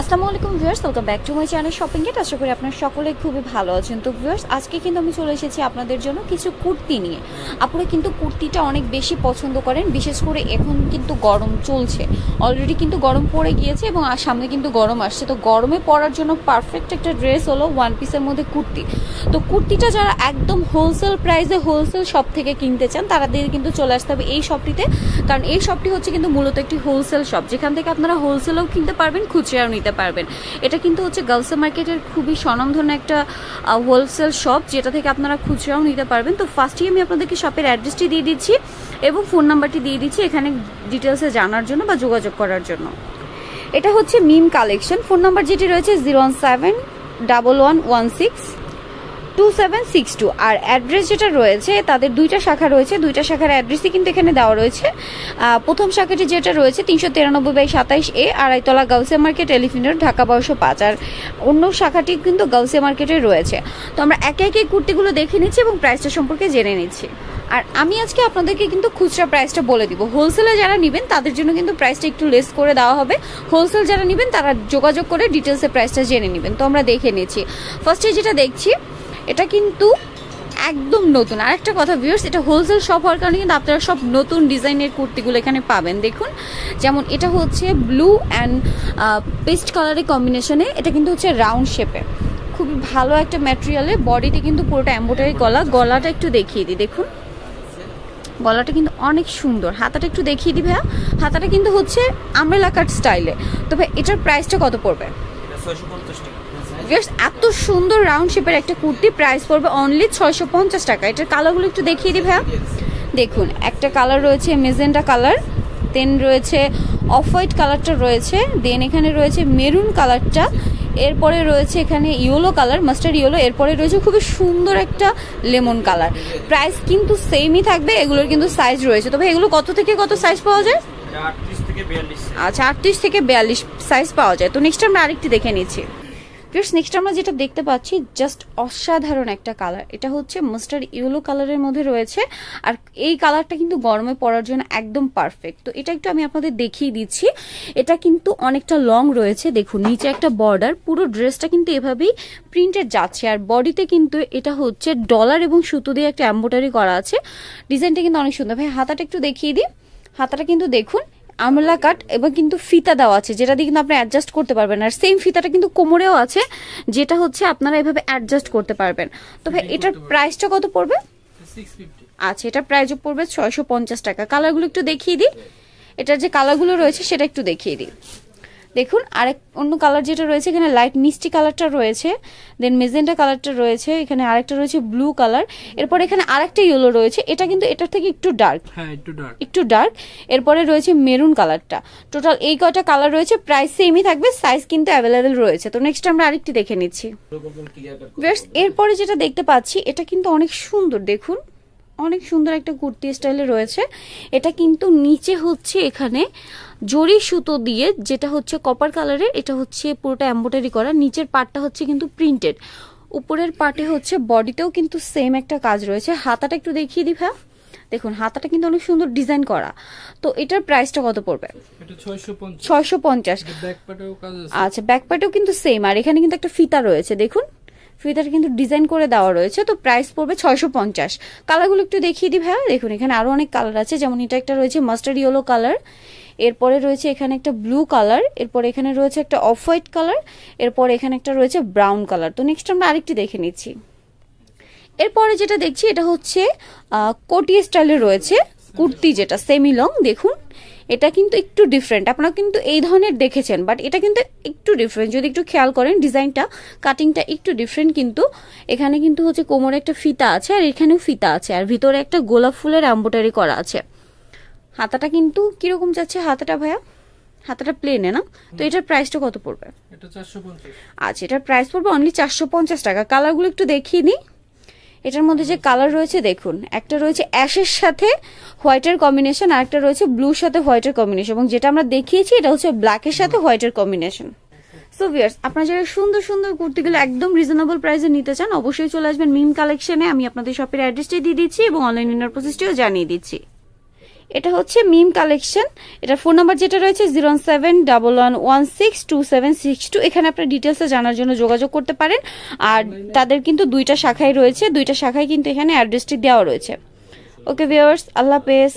আসসালামু আলাইকুম viewers welcome back to my channel shopping gate আশা করি আপনার সকলে খুবই ভালো আছেন তো ভিউয়ার্স আজকে কিন্তু আমি চলে এসেছি আপনাদের জন্য কিছু কুর্তি নিয়ে আপনারা কিন্তু কুর্তিটা অনেক বেশি পছন্দ করেন বিশেষ করে এখন কিন্তু গরম চলছে অলরেডি কিন্তু গরম পড়ে গিয়েছে এবং সামনে কিন্তু গরম আসছে তো গরমে পরার জন্য পারফেক্ট একটা ড্রেস হলো ওয়ান পিসের মধ্যে কুর্তি তো কুর্তিটা যারা একদম হোলসেল প্রাইসে হোলসেল শপ থেকে কিনতে চান তারা দিয়ে কিন্তু চলে আসতে হবে এই শপটিতে কারণ এই শপটি হচ্ছে কিন্তু মূলত একটি হোলসেল শপ যেখান থেকে আপনারা হোলসেলও কিনতে পারবেন খুচরাও নিতে নিতে পারবেন এটা কিন্তু হচ্ছে গাউসা মার্কেটের খুবই স্বনমধন্য একটা হোলসেল শপ যেটা থেকে আপনারা খুচরাও নিতে পারবেন তো ফার্স্টেই আমি আপনাদেরকে শপের অ্যাড্রেসটি দিয়ে দিচ্ছি এবং ফোন নাম্বারটি দিয়ে দিচ্ছি এখানে ডিটেলসে জানার জন্য বা যোগাযোগ করার জন্য এটা হচ্ছে মিম কালেকশন ফোন নাম্বার যেটি রয়েছে zero one seven double one one six two seven six two আর অ্যাড্রেস যেটা রয়েছে তাদের দুইটা শাখা রয়েছে দুইটা শাখার অ্যাড্রেসই কিন্তু এখানে দেওয়া রয়েছে প্রথম শাখাটি যেটা রয়েছে তিনশো তিরানব্বই বাই সাতাইশ এ আড়াইতলা গাউসে মার্কেট এলিফিনের ঢাকা বারোশো পাঁচ আর অন্য শাখাটি কিন্তু গাউসে মার্কেটে রয়েছে তো আমরা একে একে কুর্তিগুলো দেখে নিচ্ছি এবং প্রাইসটা সম্পর্কে জেনে নিচ্ছি আর আমি আজকে আপনাদেরকে কিন্তু খুচরা প্রাইসটা বলে দিব হোলসেলে যারা নেবেন তাদের জন্য কিন্তু প্রাইসটা একটু লেস করে দেওয়া হবে হোলসেল যারা নেবেন তারা যোগাযোগ করে ডিটেলসে প্রাইসটা জেনে নেবেন তো আমরা দেখে নিচ্ছি ফার্স্টে যেটা দেখছি এটা কিন্তু একদম নতুন আরেকটা কথা ভিউর্স এটা হোলসেল শপ হওয়ার কারণে কিন্তু আপনারা সব নতুন ডিজাইনের কুর্তিগুলো এখানে পাবেন দেখুন যেমন এটা হচ্ছে ব্লু অ্যান্ড পেস্ট কালারের কম্বিনেশনে এটা কিন্তু হচ্ছে রাউন্ড শেপে খুবই ভালো একটা ম্যাটেরিয়ালে বডিতে কিন্তু পুরোটা অ্যাম্বোটারি গলা গলাটা একটু দেখিয়ে দিই দেখুন গলাটা কিন্তু অনেক সুন্দর হাতাটা একটু দেখিয়ে দিই ভাইয়া হাতাটা কিন্তু হচ্ছে আমরেলা কাট স্টাইলে তবে এটার প্রাইসটা কত পড়বে এত সুন্দর রাউন্ড শেপের একটা কুর্তি প্রাইস পড়বে অনলি ছয়শো পঞ্চাশ টাকা এটার কালারগুলো একটু দেখিয়ে দিই ভাইয়া দেখুন একটা কালার রয়েছে মেজেন্ডা কালার দেন রয়েছে অফ হোয়াইট কালারটা রয়েছে দেন এখানে রয়েছে মেরুন কালারটা এরপরে রয়েছে এখানে ইয়েলো কালার মাস্টার ইয়েলো এরপরে রয়েছে খুবই সুন্দর একটা লেমন কালার প্রাইস কিন্তু সেমই থাকবে এগুলোর কিন্তু সাইজ রয়েছে তবে এগুলো কত থেকে কত সাইজ পাওয়া যায় আচ্ছা আটত্রিশ থেকে বিয়াল্লিশ সাইজ পাওয়া যায় তো নেক্সট আমরা আরেকটি দেখে নিচ্ছি ফ্রেন্ডস নেক্সট আমরা যেটা দেখতে পাচ্ছি জাস্ট অসাধারণ একটা কালার এটা হচ্ছে মাস্টার ইয়েলো কালারের মধ্যে রয়েছে আর এই কালারটা কিন্তু গরমে পরার জন্য একদম পারফেক্ট তো এটা একটু আমি আপনাদের দেখিয়ে দিচ্ছি এটা কিন্তু অনেকটা লং রয়েছে দেখুন নিচে একটা বর্ডার পুরো ড্রেসটা কিন্তু এভাবেই প্রিন্টেড যাচ্ছে আর বডিতে কিন্তু এটা হচ্ছে ডলার এবং সুতো দিয়ে একটা অ্যাম্বোটারি করা আছে ডিজাইনটা কিন্তু অনেক সুন্দর ভাই হাতাটা একটু দেখিয়ে দিই হাতাটা কিন্তু দেখুন আমলা কাট এবং কিন্তু ফিতা দেওয়া আছে যেটা দিয়ে কিন্তু আপনি অ্যাডজাস্ট করতে পারবেন আর সেম ফিতাটা কিন্তু কোমরেও আছে যেটা হচ্ছে আপনারা এভাবে অ্যাডজাস্ট করতে পারবেন তো ভাই এটার প্রাইসটা কত পড়বে আচ্ছা এটার প্রাইসও পড়বে ছয়শো টাকা কালারগুলো একটু দেখিয়ে দিই এটার যে কালারগুলো রয়েছে সেটা একটু দেখিয়ে দিই দেখুন আরেক অন্য কালার যেটা রয়েছে এখানে লাইট মিষ্টি কালারটা রয়েছে দেন মেজেন্টা কালারটা রয়েছে এখানে আরেকটা রয়েছে ব্লু কালার এরপর এখানে আরেকটা ইয়েলো রয়েছে এটা কিন্তু এটার থেকে একটু ডার্ক হ্যাঁ, একটু ডার্ক এরপরে রয়েছে মেরুন কালারটা টোটাল এই কয়টা কালার রয়েছে প্রাইস সেমই থাকবে সাইজ কিন্তু অ্যাভেলেবেল রয়েছে তো নেক্সট আমরা আরেকটি দেখে নিচ্ছি এরপরে যেটা দেখতে পাচ্ছি এটা কিন্তু অনেক সুন্দর দেখুন অনেক সুন্দর একটা কুর্তি স্টাইলে রয়েছে এটা কিন্তু নিচে হচ্ছে এখানে জরি সুতো দিয়ে যেটা হচ্ছে কপার কালারের এটা হচ্ছে পুরোটা এম্ব্রয়ডারি করা নিচের পার্টটা হচ্ছে কিন্তু প্রিন্টেড উপরের পার্টে হচ্ছে বডিতেও কিন্তু সেম একটা কাজ রয়েছে হাতাটা একটু দেখিয়ে দিই ভাই দেখুন হাতাটা কিন্তু অনেক সুন্দর ডিজাইন করা তো এটার প্রাইসটা কত পড়বে ছয়শো পঞ্চাশ আচ্ছা ব্যাকপ্যাটেও কিন্তু সেম আর এখানে কিন্তু একটা ফিতা রয়েছে দেখুন ফিতার কিন্তু ডিজাইন করে দেওয়া রয়েছে তো প্রাইস পড়বে ছয়শো পঞ্চাশ কালারগুলো একটু দেখিয়ে দিই ভাইয়া দেখুন এখানে আরও অনেক কালার আছে যেমন এটা একটা রয়েছে মাস্টার্ড ইয়েলো কালার এরপরে রয়েছে এখানে একটা ব্লু কালার এরপরে এখানে রয়েছে একটা অফ হোয়াইট কালার এরপরে এখানে একটা রয়েছে ব্রাউন কালার তো নেক্সট আমরা আরেকটি দেখে নিচ্ছি এরপরে যেটা দেখছি এটা হচ্ছে কোটি স্টাইলে রয়েছে কুর্তি যেটা সেমি লং দেখুন এটা কিন্তু একটু ডিফারেন্ট আপনারা কিন্তু এই ধরনের দেখেছেন বাট এটা কিন্তু একটু ডিফারেন্ট যদি একটু খেয়াল করেন ডিজাইনটা কাটিংটা একটু ডিফারেন্ট কিন্তু এখানে কিন্তু হচ্ছে কোমরে একটা ফিতা আছে আর এখানেও ফিতা আছে আর ভিতরে একটা গোলাপ ফুলের অ্যাম্বোটারি করা আছে হাতাটা কিন্তু কিরকম যাচ্ছে হাতাটা ভাইয়া হাতাটা প্লেনে না তো এটার প্রাইসটা কত পড়বে আচ্ছা এটার প্রাইস পড়বে অনলি চারশো পঞ্চাশ টাকা কালারগুলো একটু দেখিয়ে নিই এটার মধ্যে যে কালার রয়েছে দেখুন একটা রয়েছে অ্যাশের সাথে হোয়াইটের কম্বিনেশন আর একটা রয়েছে ব্লুর সাথে হোয়াইটের কম্বিনেশন এবং যেটা আমরা দেখিয়েছি এটা হচ্ছে ব্ল্যাকের সাথে হোয়াইটের কম্বিনেশন সো ভিয়ার্স আপনারা যারা সুন্দর সুন্দর কুর্তিগুলো একদম রিজনেবল প্রাইসে নিতে চান অবশ্যই চলে আসবেন মিম কালেকশনে আমি আপনাদের শপের অ্যাড্রেসটি দিয়ে দিচ্ছি এবং অনলাইন ইনার প্রসেসটিও জানিয়ে দিচ্ছি এটা হচ্ছে মিম কালেকশন এটা ফোন নাম্বার যেটা রয়েছে zero seven double one one six two seven six two এখানে আপনার ডিটেলসে জানার জন্য যোগাযোগ করতে পারেন আর তাদের কিন্তু দুইটা শাখায় রয়েছে দুইটা শাখায় কিন্তু এখানে অ্যাড্রেসটি দেওয়া রয়েছে ওকে ভিওয়ার্স আল্লাহ পেস